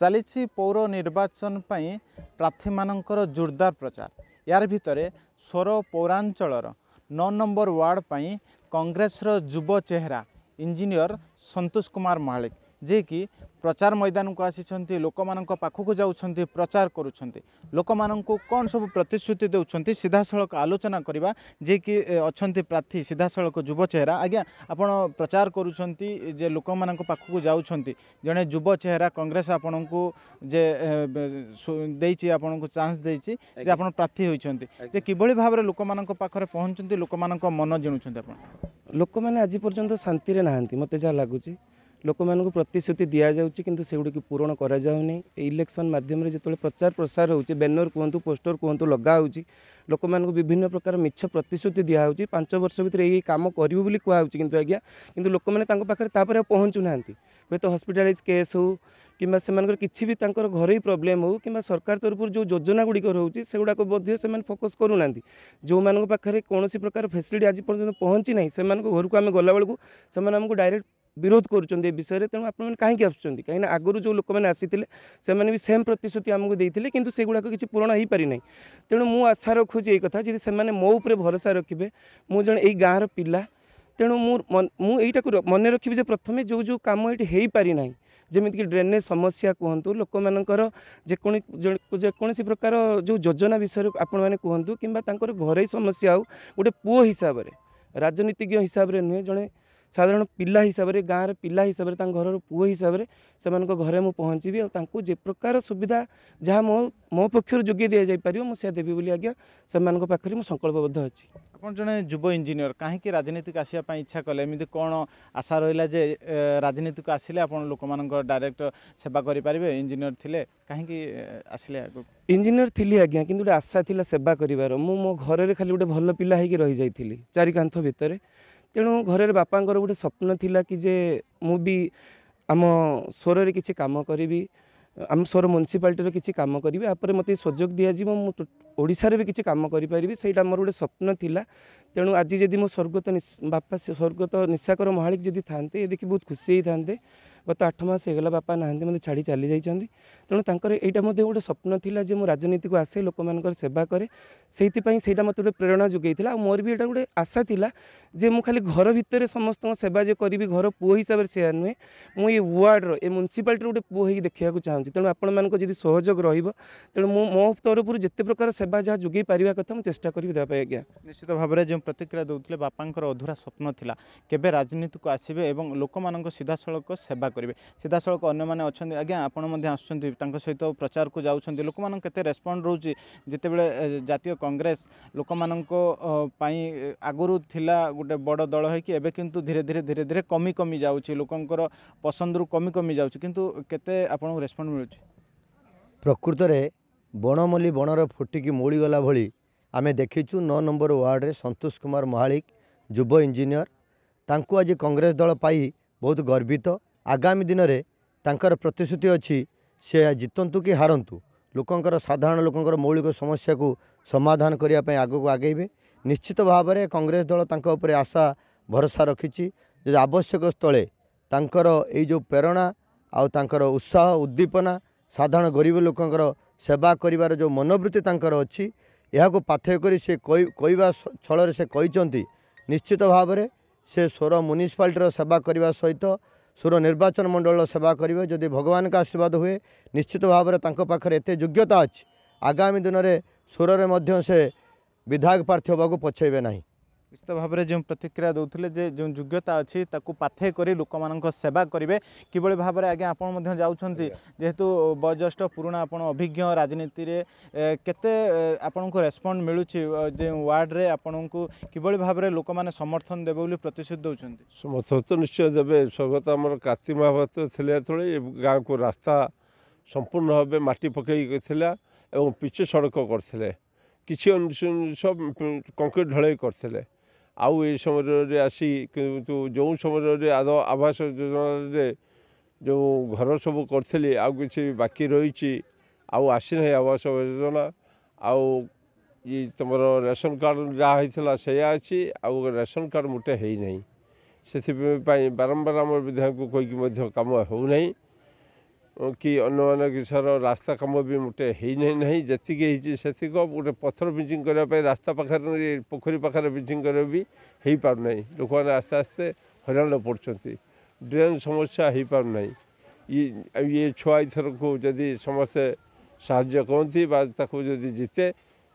ଚାଲିଛି ପୌର ନିର୍ବାଚନ ପାଇଁ ପ୍ରାର୍ଥୀମାନଙ୍କର ଜୋରଦାର ପ୍ରଚାର ୟାର ଭିତରେ ସ୍ୱର ପୌରାଞ୍ଚଳର ନଅ ନମ୍ବର ୱାର୍ଡ଼ ପାଇଁ କଂଗ୍ରେସର ଯୁବ ଚେହେରା ଇଞ୍ଜିନିୟର ସନ୍ତୋଷ କୁମାର ମହାଳିକ ଯିଏକି ପ୍ରଚାର ମଇଦାନକୁ ଆସିଛନ୍ତି ଲୋକମାନଙ୍କ ପାଖକୁ ଯାଉଛନ୍ତି ପ୍ରଚାର କରୁଛନ୍ତି ଲୋକମାନଙ୍କୁ କ'ଣ ସବୁ ପ୍ରତିଶ୍ରୁତି ଦେଉଛନ୍ତି ସିଧାସଳଖ ଆଲୋଚନା କରିବା ଯିଏକି ଅଛନ୍ତି ପ୍ରାର୍ଥୀ ସିଧାସଳଖ ଯୁବ ଚେହେରା ଆଜ୍ଞା ଆପଣ ପ୍ରଚାର କରୁଛନ୍ତି ଯେ ଲୋକମାନଙ୍କ ପାଖକୁ ଯାଉଛନ୍ତି ଜଣେ ଯୁବ ଚେହେରା କଂଗ୍ରେସ ଆପଣଙ୍କୁ ଯେ ଦେଇଛି ଆପଣଙ୍କୁ ଚାନ୍ସ ଦେଇଛି ଯେ ଆପଣ ପ୍ରାର୍ଥୀ ହୋଇଛନ୍ତି ଯେ କିଭଳି ଭାବରେ ଲୋକମାନଙ୍କ ପାଖରେ ପହଞ୍ଚନ୍ତି ଲୋକମାନଙ୍କ ମନ ଜିଣୁଛନ୍ତି ଆପଣ ଲୋକମାନେ ଆଜି ପର୍ଯ୍ୟନ୍ତ ଶାନ୍ତିରେ ନାହାନ୍ତି ମୋତେ ଯାହା ଲାଗୁଛି ଲୋକମାନଙ୍କୁ ପ୍ରତିଶ୍ରୁତି ଦିଆଯାଉଛି କିନ୍ତୁ ସେଗୁଡ଼ିକୁ ପୂରଣ କରାଯାଉନି ଇଲେକ୍ସନ୍ ମାଧ୍ୟମରେ ଯେତେବେଳେ ପ୍ରଚାର ପ୍ରସାର ହେଉଛି ବ୍ୟାନର କୁହନ୍ତୁ ପୋଷ୍ଟର କୁହନ୍ତୁ ଲଗା ହେଉଛି ଲୋକମାନଙ୍କୁ ବିଭିନ୍ନ ପ୍ରକାର ମିଛ ପ୍ରତିଶ୍ରୁତି ଦିଆହେଉଛି ପାଞ୍ଚ ବର୍ଷ ଭିତରେ ଏଇ କାମ କରିବୁ ବୋଲି କୁହାହେଉଛି କିନ୍ତୁ ଆଜ୍ଞା କିନ୍ତୁ ଲୋକମାନେ ତାଙ୍କ ପାଖରେ ତାପରେ ଆଉ ପହଞ୍ଚୁନାହାନ୍ତି ହୁଏତ ହସ୍ପିଟାଲାଇଜ୍ କେସ୍ ହେଉ କିମ୍ବା ସେମାନଙ୍କର କିଛି ବି ତାଙ୍କର ଘରୋଇ ପ୍ରୋବ୍ଲେମ୍ ହେଉ କିମ୍ବା ସରକାର ତରଫରୁ ଯେଉଁ ଯୋଜନା ଗୁଡ଼ିକ ରହୁଛି ସେଗୁଡ଼ାକ ମଧ୍ୟ ସେମାନେ ଫୋକସ୍ କରୁନାହାନ୍ତି ଯେଉଁମାନଙ୍କ ପାଖରେ କୌଣସି ପ୍ରକାର ଫ୍ୟାସିଲିଟି ଆଜି ପର୍ଯ୍ୟନ୍ତ ପହଞ୍ଚି ନାହିଁ ସେମାନଙ୍କ ଘରକୁ ଆମେ ଗଲାବେଳକୁ ସେମାନେ ଆମକୁ ଡାଇରେକ୍ଟ ବିରୋଧ କରୁଛନ୍ତି ଏ ବିଷୟରେ ତେଣୁ ଆପଣମାନେ କାହିଁକି ଆସୁଛନ୍ତି କାହିଁକିନା ଆଗରୁ ଯେଉଁ ଲୋକମାନେ ଆସିଥିଲେ ସେମାନେ ବି ସେମ୍ ପ୍ରତିଶ୍ରୁତି ଆମକୁ ଦେଇଥିଲେ କିନ୍ତୁ ସେଗୁଡ଼ାକ କିଛି ପୂରଣ ହୋଇପାରିନାହିଁ ତେଣୁ ମୁଁ ଆଶା ରଖୁଛି ଏଇ କଥା ଯଦି ସେମାନେ ମୋ ଉପରେ ଭରସା ରଖିବେ ମୁଁ ଜଣେ ଏଇ ଗାଁର ପିଲା ତେଣୁ ମୁଁ ମୁଁ ଏଇଟାକୁ ମନେ ରଖିବି ଯେ ପ୍ରଥମେ ଯେଉଁ ଯେଉଁ କାମ ଏଠି ହୋଇପାରିନାହିଁ ଯେମିତିକି ଡ୍ରେନେଜ୍ ସମସ୍ୟା କୁହନ୍ତୁ ଲୋକମାନଙ୍କର ଯେକୌଣସି ଯେକୌଣସି ପ୍ରକାର ଯେଉଁ ଯୋଜନା ବିଷୟରେ ଆପଣମାନେ କୁହନ୍ତୁ କିମ୍ବା ତାଙ୍କର ଘରୋଇ ସମସ୍ୟା ହେଉ ଗୋଟେ ପୁଅ ହିସାବରେ ରାଜନୀତିଜ୍ଞ ହିସାବରେ ନୁହେଁ ଜଣେ ସାଧାରଣ ପିଲା ହିସାବରେ ଗାଁର ପିଲା ହିସାବରେ ତାଙ୍କ ଘରର ପୁଅ ହିସାବରେ ସେମାନଙ୍କ ଘରେ ମୁଁ ପହଞ୍ଚିବି ଆଉ ତାଙ୍କୁ ଯେ ପ୍ରକାର ସୁବିଧା ଯାହା ମୋ ମୋ ପକ୍ଷରୁ ଯୋଗାଇ ଦିଆଯାଇପାରିବ ମୁଁ ସେୟା ଦେବି ବୋଲି ଆଜ୍ଞା ସେମାନଙ୍କ ପାଖରେ ମୁଁ ସଂକଳ୍ପବଦ୍ଧ ଅଛି ଆପଣ ଜଣେ ଯୁବ ଇଞ୍ଜିନିୟର କାହିଁକି ରାଜନୀତିକୁ ଆସିବା ପାଇଁ ଇଚ୍ଛା କଲେ ଏମିତି କ'ଣ ଆଶା ରହିଲା ଯେ ରାଜନୀତିକୁ ଆସିଲେ ଆପଣ ଲୋକମାନଙ୍କ ଡାଇରେକ୍ଟ ସେବା କରିପାରିବେ ଇଞ୍ଜିନିୟର ଥିଲେ କାହିଁକି ଆସିଲେ ଆଗକୁ ଇଞ୍ଜିନିୟର ଥିଲି ଆଜ୍ଞା କିନ୍ତୁ ଗୋଟେ ଆଶା ଥିଲା ସେବା କରିବାର ମୁଁ ମୋ ଘରରେ ଖାଲି ଗୋଟେ ଭଲ ପିଲା ହେଇକି ରହିଯାଇଥିଲି ଚାରିକାନ୍ଥ ଭିତରେ ତେଣୁ ଘରେ ବାପାଙ୍କର ଗୋଟେ ସ୍ୱପ୍ନ ଥିଲା କି ଯେ ମୁଁ ବି ଆମ ସ୍ୱରରେ କିଛି କାମ କରିବି ଆମ ସୋର ମ୍ୟୁନିସିପାଲିଟିର କିଛି କାମ କରିବି ଆପରେ ମୋତେ ସୁଯୋଗ ଦିଆଯିବ ମୁଁ ଓଡ଼ିଶାରେ ବି କିଛି କାମ କରିପାରିବି ସେଇଟା ମୋର ଗୋଟେ ସ୍ୱପ୍ନ ଥିଲା ତେଣୁ ଆଜି ଯଦି ମୋ ସ୍ୱର୍ଗତ ବାପା ସ୍ୱର୍ଗତ ନିଶାକର ମହାଳିକ ଯଦି ଥାନ୍ତେ ଏ ଦେଖି ବହୁତ ଖୁସି ହେଇଥାନ୍ତେ ଗତ ଆଠ ମାସ ହେଇଗଲା ବାପା ନାହାନ୍ତି ମୋତେ ଛାଡ଼ି ଚାଲି ଯାଇଛନ୍ତି ତେଣୁ ତାଙ୍କର ଏଇଟା ମଧ୍ୟ ଗୋଟେ ସ୍ୱପ୍ନ ଥିଲା ଯେ ମୁଁ ରାଜନୀତିକୁ ଆସେ ଲୋକମାନଙ୍କର ସେବା କରେ ସେଇଥିପାଇଁ ସେଇଟା ମୋତେ ଗୋଟେ ପ୍ରେରଣା ଯୋଗାଇଥିଲା ଆଉ ମୋର ବି ଏଇଟା ଗୋଟେ ଆଶା ଥିଲା ଯେ ମୁଁ ଖାଲି ଘର ଭିତରେ ସମସ୍ତଙ୍କ ସେବା ଯେ କରିବି ଘର ପୁଅ ହିସାବରେ ସେୟା ନୁହେଁ ମୁଁ ଏ ୱାର୍ଡ଼ର ଏ ମ୍ୟୁନିସିପାଲିଟିର ଗୋଟେ ପୁଅ ହେଇକି ଦେଖିବାକୁ ଚାହୁଁଛି ତେଣୁ ଆପଣମାନଙ୍କ ଯଦି ସହଯୋଗ ରହିବ ତେଣୁ ମୁଁ ମୋ ତରଫରୁ ଯେତେ ପ୍ରକାର ସେବା ଯାହା ଯୋଗାଇ ପାରିବା କଥା ମୁଁ ଚେଷ୍ଟା କରିବି ଦେବା ପାଇଁ ଆଜ୍ଞା ନିଶ୍ଚିତ ଭାବରେ ଯେଉଁ ପ୍ରତିକ୍ରିୟା ଦେଉଥିଲେ ବାପାଙ୍କର ଅଧୁରା ସ୍ୱପ୍ନ ଥିଲା କେବେ ରାଜନୀତିକୁ ଆସିବେ ଏବଂ ଲୋକମାନଙ୍କ ସିଧାସଳଖ ସେବା କରିବେ ସିଧାସଳଖ ଅନ୍ୟମାନେ ଅଛନ୍ତି ଆଜ୍ଞା ଆପଣ ମଧ୍ୟ ଆସୁଛନ୍ତି ତାଙ୍କ ସହିତ ପ୍ରଚାରକୁ ଯାଉଛନ୍ତି ଲୋକମାନଙ୍କୁ କେତେ ରେସ୍ପଣ୍ଡ ରହୁଛି ଯେତେବେଳେ ଜାତୀୟ କଂଗ୍ରେସ ଲୋକମାନଙ୍କ ପାଇଁ ଆଗରୁ ଥିଲା ଗୋଟେ ବଡ଼ ଦଳ ହେଇକି ଏବେ କିନ୍ତୁ ଧୀରେ ଧୀରେ ଧୀରେ ଧୀରେ କମି କମି ଯାଉଛି ଲୋକଙ୍କର ପସନ୍ଦରୁ କମି କମି ଯାଉଛି କିନ୍ତୁ କେତେ ଆପଣଙ୍କୁ ରେସ୍ପଣ୍ଡ ମିଳୁଛି ପ୍ରକୃତରେ ବଣମଲ୍ଲି ବଣର ଫୁଟିକି ମଉଳିଗଲା ଭଳି ଆମେ ଦେଖିଛୁ ନଅ ନମ୍ବର ୱାର୍ଡ଼ରେ ସନ୍ତୋଷ କୁମାର ମହାଳିକ ଯୁବ ଇଞ୍ଜିନିୟର ତାଙ୍କୁ ଆଜି କଂଗ୍ରେସ ଦଳ ପାଇ ବହୁତ ଗର୍ବିତ ଆଗାମୀ ଦିନରେ ତାଙ୍କର ପ୍ରତିଶ୍ରୁତି ଅଛି ସେ ଜିତନ୍ତୁ କି ହାରନ୍ତୁ ଲୋକଙ୍କର ସାଧାରଣ ଲୋକଙ୍କର ମୌଳିକ ସମସ୍ୟାକୁ ସମାଧାନ କରିବା ପାଇଁ ଆଗକୁ ଆଗେଇବେ ନିଶ୍ଚିତ ଭାବରେ କଂଗ୍ରେସ ଦଳ ତାଙ୍କ ଉପରେ ଆଶା ଭରସା ରଖିଛି ଯଦି ଆବଶ୍ୟକ ସ୍ଥଳେ ତାଙ୍କର ଏଇ ଯେଉଁ ପ୍ରେରଣା ଆଉ ତାଙ୍କର ଉତ୍ସାହ ଉଦ୍ଦୀପନା ସାଧାରଣ ଗରିବ ଲୋକଙ୍କର ସେବା କରିବାର ଯେଉଁ ମନୋବୃତ୍ତି ତାଙ୍କର ଅଛି ଏହାକୁ ପାଥ୍ୟ କରି ସେ କହିବା ଛଳରେ ସେ କହିଛନ୍ତି ନିଶ୍ଚିତ ଭାବରେ ସେ ସୋର ମ୍ୟୁନିସିପାଲିଟିର ସେବା କରିବା ସହିତ ସୁର ନିର୍ବାଚନ ମଣ୍ଡଳ ସେବା କରିବେ ଯଦି ଭଗବାନଙ୍କ ଆଶୀର୍ବାଦ ହୁଏ ନିଶ୍ଚିତ ଭାବରେ ତାଙ୍କ ପାଖରେ ଏତେ ଯୋଗ୍ୟତା ଅଛି ଆଗାମୀ ଦିନରେ ସୁରରେ ମଧ୍ୟ ସେ ବିଧାୟକ ପ୍ରାର୍ଥୀ ହେବାକୁ ପଛେଇବେ ନାହିଁ ନିଶ୍ଚିତ ଭାବରେ ଯେଉଁ ପ୍ରତିକ୍ରିୟା ଦେଉଥିଲେ ଯେ ଯେଉଁ ଯୋଗ୍ୟତା ଅଛି ତାକୁ ପାଥେଇ କରି ଲୋକମାନଙ୍କ ସେବା କରିବେ କିଭଳି ଭାବରେ ଆଜ୍ଞା ଆପଣ ମଧ୍ୟ ଯାଉଛନ୍ତି ଯେହେତୁ ବୟୋଜ୍ୟେଷ୍ଠ ପୁରୁଣା ଆପଣ ଅଭିଜ୍ଞ ରାଜନୀତିରେ କେତେ ଆପଣଙ୍କୁ ରେସ୍ପଣ୍ଡ ମିଳୁଛି ଯେଉଁ ୱାର୍ଡ଼ରେ ଆପଣଙ୍କୁ କିଭଳି ଭାବରେ ଲୋକମାନେ ସମର୍ଥନ ଦେବେ ବୋଲି ପ୍ରତିଶ୍ରୁତି ଦେଉଛନ୍ତି ସମର୍ଥନ ତ ନିଶ୍ଚୟ ଦେବେ ସ୍ୱଗତ ଆମର କାର୍ତ୍ତି ମହାପାତ୍ର ଥିଲେ ଯେତେବେଳେ ଗାଁକୁ ରାସ୍ତା ସମ୍ପୂର୍ଣ୍ଣ ଭାବେ ମାଟି ପକାଇକି ଥିଲା ଏବଂ ପିଚୁ ସଡ଼କ କରିଥିଲେ କିଛି ଜିନିଷ କଂକ୍ରିଟ୍ ଢଳେଇ କରିଥିଲେ ଆଉ ଏ ସମୟରେ ଆସି କିନ୍ତୁ ଯେଉଁ ସମୟରେ ଆଦ ଆବାସ ଯୋଜନାରେ ଯେଉଁ ଘର ସବୁ କରିଥିଲି ଆଉ କିଛି ବାକି ରହିଛି ଆଉ ଆସିନାହିଁ ଆବାସ ଯୋଜନା ଆଉ ଇ ତୁମର ରାସନ କାର୍ଡ଼ ଯାହା ହେଇଥିଲା ସେଇଆ ଅଛି ଆଉ ରାସନ କାର୍ଡ଼ ମୋଟେ ହେଇନାହିଁ ସେଥିପାଇଁ ପାଇଁ ବାରମ୍ବାର ଆମର ବିଧାୟକଙ୍କୁ କହିକି ମଧ୍ୟ କାମ ହେଉନାହିଁ କି ଅନ୍ୟମାନେ ସାର ରାସ୍ତା କାମ ବି ମୋଟେ ହେଇନାହିଁ ନାହିଁ ଯେତିକି ହେଇଛି ସେତିକ ଗୋଟେ ପଥର ପିଚିଂ କରିବା ପାଇଁ ରାସ୍ତା ପାଖରେ ପୋଖରୀ ପାଖରେ ପିଚିଂ କରିବା ବି ହେଇପାରୁନାହିଁ ଲୋକମାନେ ଆସ୍ତେ ଆସ୍ତେ ହଇରାଣରେ ପଡ଼ୁଛନ୍ତି ଡ୍ରେନ୍ ସମସ୍ୟା ହେଇପାରୁନାହିଁ ଇଏ ଛୁଆ ଏଥରକୁ ଯଦି ସମସ୍ତେ ସାହାଯ୍ୟ କରନ୍ତି ବା ତାକୁ ଯଦି ଜିତେ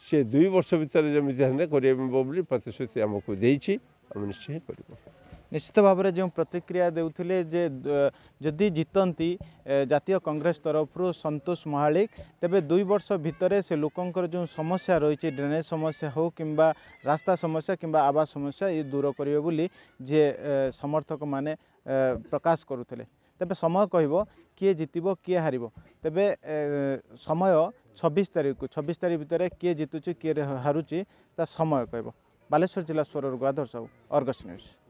ସେ ଦୁଇ ବର୍ଷ ଭିତରେ ଯେମିତି ହେଲେ କରିବା ବୋଲି ପ୍ରତିଶ୍ରୁତି ଆମକୁ ଦେଇଛି ଆମେ ନିଶ୍ଚୟ କରିବୁ ନିଶ୍ଚିତ ଭାବରେ ଯେଉଁ ପ୍ରତିକ୍ରିୟା ଦେଉଥିଲେ ଯେ ଯଦି ଜିତନ୍ତି ଜାତୀୟ କଂଗ୍ରେସ ତରଫରୁ ସନ୍ତୋଷ ମହାଳିକ ତେବେ ଦୁଇ ବର୍ଷ ଭିତରେ ସେ ଲୋକଙ୍କର ଯେଉଁ ସମସ୍ୟା ରହିଛି ଡ୍ରେନେଜ୍ ସମସ୍ୟା ହେଉ କିମ୍ବା ରାସ୍ତା ସମସ୍ୟା କିମ୍ବା ଆବାସ ସମସ୍ୟା ଇଏ ଦୂର କରିବେ ବୋଲି ଯିଏ ସମର୍ଥକମାନେ ପ୍ରକାଶ କରୁଥିଲେ ତେବେ ସମୟ କହିବ କିଏ ଜିତିବ କିଏ ହାରିବ ତେବେ ସମୟ ଛବିଶ ତାରିଖକୁ ଛବିଶ ତାରିଖ ଭିତରେ କିଏ ଜିତୁଛି କିଏ ହାରୁଛି ତା ସମୟ କହିବ ବାଲେଶ୍ୱର ଜିଲ୍ଲା ସ୍ୱରରୁ ଆଦର୍ଶ ସାହୁ ଅର୍ଗସ ନ୍ୟୁଜ୍